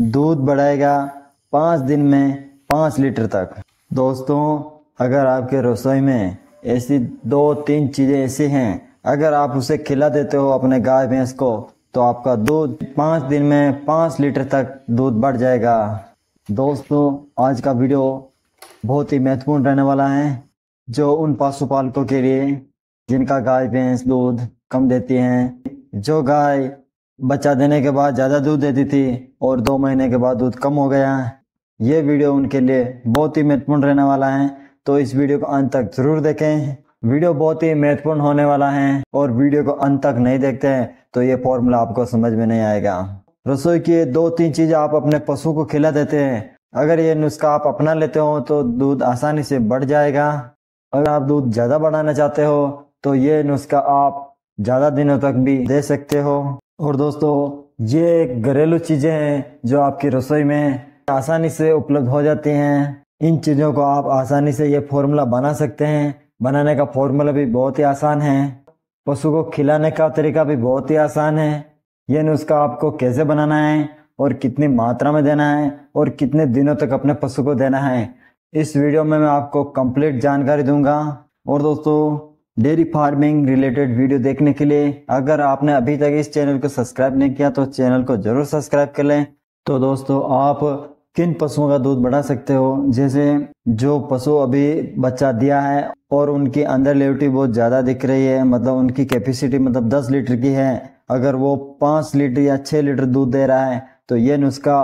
दूध बढ़ाएगा पाँच दिन में पाँच लीटर तक दोस्तों अगर आपके रसोई में ऐसी दो तीन चीज़ें ऐसी हैं अगर आप उसे खिला देते हो अपने गाय भैंस को तो आपका दूध पाँच दिन में पाँच लीटर तक दूध बढ़ जाएगा दोस्तों आज का वीडियो बहुत ही महत्वपूर्ण रहने वाला है जो उन पशुपालकों के लिए जिनका गाय भैंस दूध कम देती हैं जो गाय बच्चा देने के बाद ज़्यादा दूध देती थी और दो महीने के बाद दूध कम हो गया है ये वीडियो उनके लिए बहुत ही महत्वपूर्ण रहने वाला है तो इस वीडियो को अंत तक ज़रूर देखें वीडियो बहुत ही महत्वपूर्ण होने वाला है और वीडियो को अंत तक नहीं देखते हैं तो ये फॉर्मूला आपको समझ में नहीं आएगा रसोई की दो तीन चीज़ आप अपने पशु को खिला देते हैं अगर ये नुस्खा आप अपना लेते हो तो दूध आसानी से बढ़ जाएगा अगर आप दूध ज़्यादा बढ़ाना चाहते हो तो ये नुस्खा आप ज़्यादा दिनों तक भी दे सकते हो और दोस्तों ये घरेलू चीज़ें हैं जो आपकी रसोई में आसानी से उपलब्ध हो जाती हैं इन चीज़ों को आप आसानी से ये फॉर्मूला बना सकते हैं बनाने का फॉर्मूला भी बहुत ही आसान है पशु को खिलाने का तरीका भी बहुत ही आसान है ये नुस्खा आपको कैसे बनाना है और कितनी मात्रा में देना है और कितने दिनों तक अपने पशु को देना है इस वीडियो में मैं आपको कंप्लीट जानकारी दूंगा और दोस्तों डेयरी फार्मिंग रिलेटेड वीडियो देखने के लिए अगर आपने अभी तक इस चैनल को सब्सक्राइब नहीं किया तो चैनल को जरूर सब्सक्राइब कर लें तो दोस्तों आप किन पशुओं का दूध बढ़ा सकते हो जैसे जो पशु अभी बच्चा दिया है और उनकी अंदर लेविटी बहुत ज़्यादा दिख रही है मतलब उनकी कैपेसिटी मतलब 10 लीटर की है अगर वो 5 लीटर या 6 लीटर दूध दे रहा है तो ये नुस्खा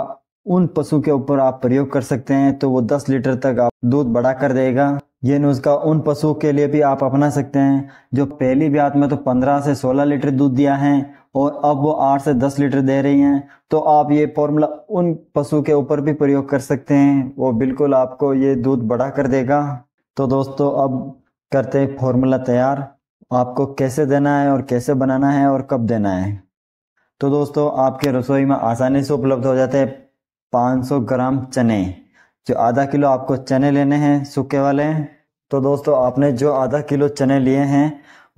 उन पशु के ऊपर आप प्रयोग कर सकते हैं तो वो 10 लीटर तक आप दूध बढ़ा कर देगा ये नुस्खा उन पशुओं के लिए भी आप अपना सकते हैं जो पहली ब्यात में तो 15 से 16 लीटर दूध दिया है और अब वो 8 से 10 लीटर दे रही हैं तो आप ये फॉर्मूला उन पशु के ऊपर भी प्रयोग कर सकते हैं वो बिल्कुल आपको ये दूध बड़ा कर देगा तो दोस्तों अब करते हैं फॉर्मूला तैयार आपको कैसे देना है और कैसे बनाना है और कब देना है तो दोस्तों आपके रसोई में आसानी से उपलब्ध हो जाते हैं पाँच ग्राम चने जो आधा किलो आपको चने लेने हैं सूखे वाले हैं तो दोस्तों आपने जो आधा किलो चने लिए हैं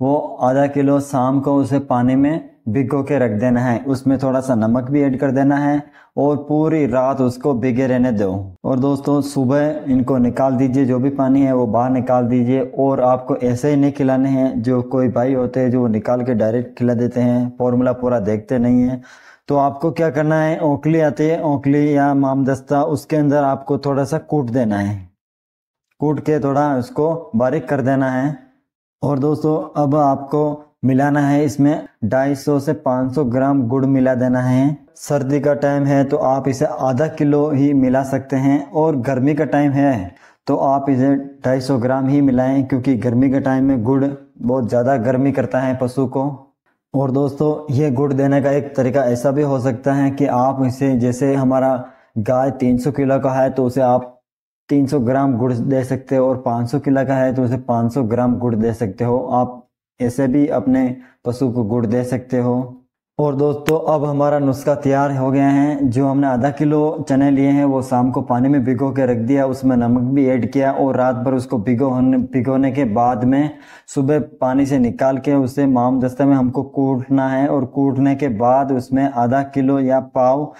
वो आधा किलो शाम को उसे पानी में भिगो के रख देना है उसमें थोड़ा सा नमक भी ऐड कर देना है और पूरी रात उसको भिगे रहने दो और दोस्तों सुबह इनको निकाल दीजिए जो भी पानी है वो बाहर निकाल दीजिए और आपको ऐसे ही नहीं खिलाने हैं जो कोई भाई होते हैं जो वो निकाल के डायरेक्ट खिला देते हैं फॉर्मूला पूरा देखते नहीं है तो आपको क्या करना है ओखली आती है ओखली या मामदस्ता उसके अंदर आपको थोड़ा सा कूट देना है कूट के थोड़ा उसको बारीक कर देना है और दोस्तों अब आपको मिलाना है इसमें 250 से 500 ग्राम गुड़ मिला देना है सर्दी का टाइम है तो आप इसे आधा किलो ही मिला सकते हैं और गर्मी का टाइम है तो आप इसे 250 ग्राम ही मिलाएं क्योंकि गर्मी के टाइम में गुड़ बहुत ज़्यादा गर्मी करता है पशु को और दोस्तों ये गुड़ देने का एक तरीका ऐसा भी हो सकता है कि आप इसे जैसे हमारा गाय 300 किलो का है तो उसे आप 300 ग्राम गुड़ दे सकते हो और 500 किला का है तो उसे 500 ग्राम गुड़ दे सकते हो आप ऐसे भी अपने पशु को गुड़ दे सकते हो और दोस्तों अब हमारा नुस्खा तैयार हो गया है जो हमने आधा किलो चने लिए हैं वो शाम को पानी में भिगो के रख दिया उसमें नमक भी ऐड किया और रात भर उसको भिगो होने भिगोने के बाद में सुबह पानी से निकाल के उसे माम दस्ते में हमको कूटना है और कूटने के बाद उसमें आधा किलो या पाव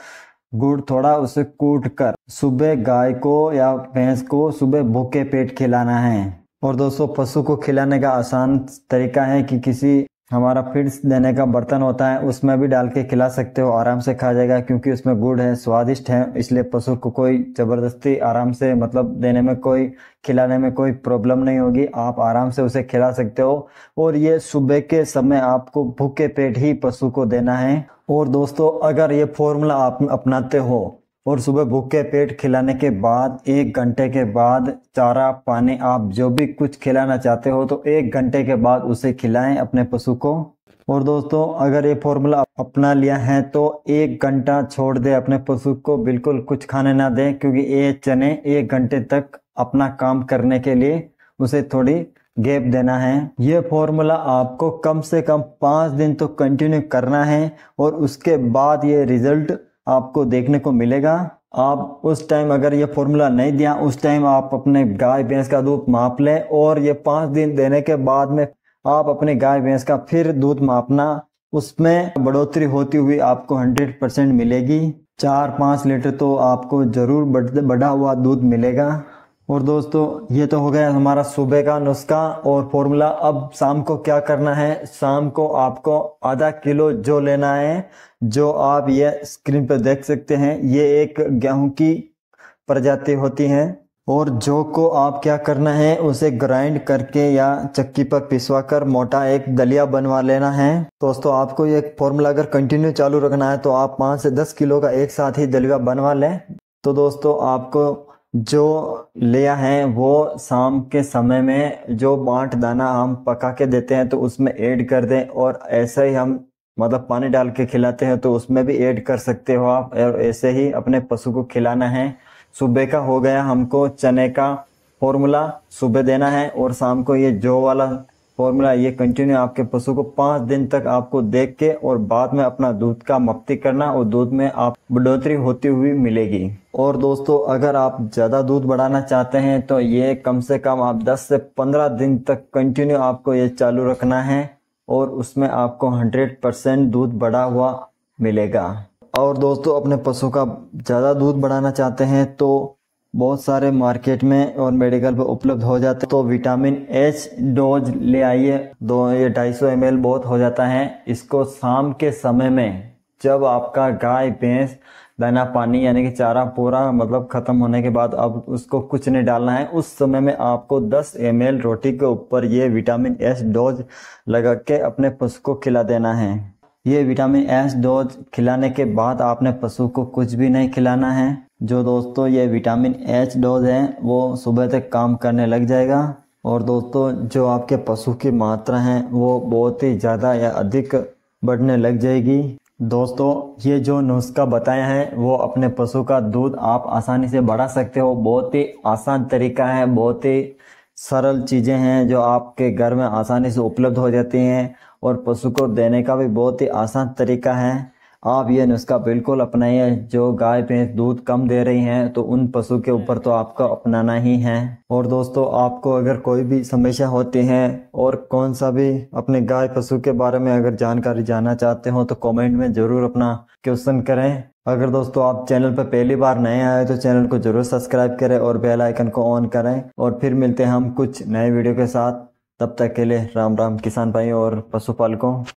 गुड़ थोड़ा उसे कूट कर सुबह गाय को या भैंस को सुबह भूखे पेट खिलाना है और दोस्तों पशु को खिलाने का आसान तरीका है कि किसी हमारा फीड्स देने का बर्तन होता है उसमें भी डाल के खिला सकते हो आराम से खा जाएगा क्योंकि उसमें गुड़ है स्वादिष्ट है इसलिए पशु को कोई ज़बरदस्ती आराम से मतलब देने में कोई खिलाने में कोई प्रॉब्लम नहीं होगी आप आराम से उसे खिला सकते हो और ये सुबह के समय आपको भूखे पेट ही पशु को देना है और दोस्तों अगर ये फॉर्मूला आप अपनाते हो और सुबह भूखे पेट खिलाने के बाद एक घंटे के बाद चारा पानी आप जो भी कुछ खिलाना चाहते हो तो एक घंटे के बाद उसे खिलाएं अपने पशु को और दोस्तों अगर ये फॉर्मूला अपना लिया है तो एक घंटा छोड़ दे अपने पशु को बिल्कुल कुछ खाने ना दें क्योंकि ये चने एक घंटे तक अपना काम करने के लिए उसे थोड़ी गैप देना है ये फॉर्मूला आपको कम से कम पाँच दिन तो कंटिन्यू करना है और उसके बाद ये रिजल्ट आपको देखने को मिलेगा आप उस टाइम अगर ये फॉर्मूला नहीं दिया उस टाइम आप अपने गाय भैंस का दूध माप लें और ये पाँच दिन देने के बाद में आप अपने गाय भैंस का फिर दूध मापना उसमें बढ़ोतरी होती हुई आपको हंड्रेड परसेंट मिलेगी चार पाँच लीटर तो आपको ज़रूर बढ़ बढ़ा हुआ दूध मिलेगा और दोस्तों ये तो हो गया हमारा सुबह का नुस्खा और फॉर्मूला अब शाम को क्या करना है शाम को आपको आधा किलो जो लेना है जो आप ये स्क्रीन पर देख सकते हैं ये एक गेहूं की प्रजाति होती है और जो को आप क्या करना है उसे ग्राइंड करके या चक्की पर पिसवा कर मोटा एक दलिया बनवा लेना है दोस्तों आपको ये फॉर्मूला अगर कंटिन्यू चालू रखना है तो आप पाँच से दस किलो का एक साथ ही दलिया बनवा लें तो दोस्तों आपको जो लिया है वो शाम के समय में जो बाट दाना हम पका के देते हैं तो उसमें ऐड कर दें और ऐसे ही हम मतलब पानी डाल के खिलाते हैं तो उसमें भी ऐड कर सकते हो आप और ऐसे ही अपने पशु को खिलाना है सुबह का हो गया हमको चने का फॉर्मूला सुबह देना है और शाम को ये जौ वाला फॉर्मूला ये कंटिन्यू आपके पशु को पांच दिन तक आपको देख के और बाद में अपना दूध का मक्ति करना और दूध में आप बढ़ोतरी होती हुई मिलेगी और दोस्तों अगर आप ज़्यादा दूध बढ़ाना चाहते हैं तो ये कम से कम आप 10 से 15 दिन तक कंटिन्यू आपको ये चालू रखना है और उसमें आपको 100 दूध बढ़ा हुआ मिलेगा और दोस्तों अपने पशु का ज़्यादा दूध बढ़ाना चाहते हैं तो बहुत सारे मार्केट में और मेडिकल पर उपलब्ध हो जाते तो विटामिन एच डोज ले आइए दो ये ढाई सौ एम बहुत हो जाता है इसको शाम के समय में जब आपका गाय भैंस दाना पानी यानी कि चारा पूरा मतलब ख़त्म होने के बाद अब उसको कुछ नहीं डालना है उस समय में आपको 10 एम रोटी के ऊपर ये विटामिन एस डोज लगा के अपने पशु को खिला देना है ये विटामिन एस डोज खिलाने के बाद आपने पशु को कुछ भी नहीं खिलाना है जो दोस्तों ये विटामिन एच डोज है वो सुबह तक काम करने लग जाएगा और दोस्तों जो आपके पशु की मात्रा है वो बहुत ही ज़्यादा या अधिक बढ़ने लग जाएगी दोस्तों ये जो नुस्खा बताया है वो अपने पशु का दूध आप आसानी से बढ़ा सकते हो बहुत ही आसान तरीका है बहुत ही सरल चीज़ें हैं जो आपके घर में आसानी से उपलब्ध हो जाती हैं और पशु को देने का भी बहुत ही आसान तरीका है आप ये नुस्खा बिल्कुल अपनाइए जो गाय भैंस दूध कम दे रही हैं तो उन पशु के ऊपर तो आपका अपनाना ही है और दोस्तों आपको अगर कोई भी समस्या होती है और कौन सा भी अपने गाय पशु के बारे में अगर जानकारी जानना चाहते हो तो कमेंट में ज़रूर अपना क्वेश्चन करें अगर दोस्तों आप चैनल पर पहली बार नए आए तो चैनल को जरूर सब्सक्राइब करें और बेल आइकन को ऑन करें और फिर मिलते हैं हम कुछ नए वीडियो के साथ तब तक के लिए राम राम किसान भाई और पशुपालकों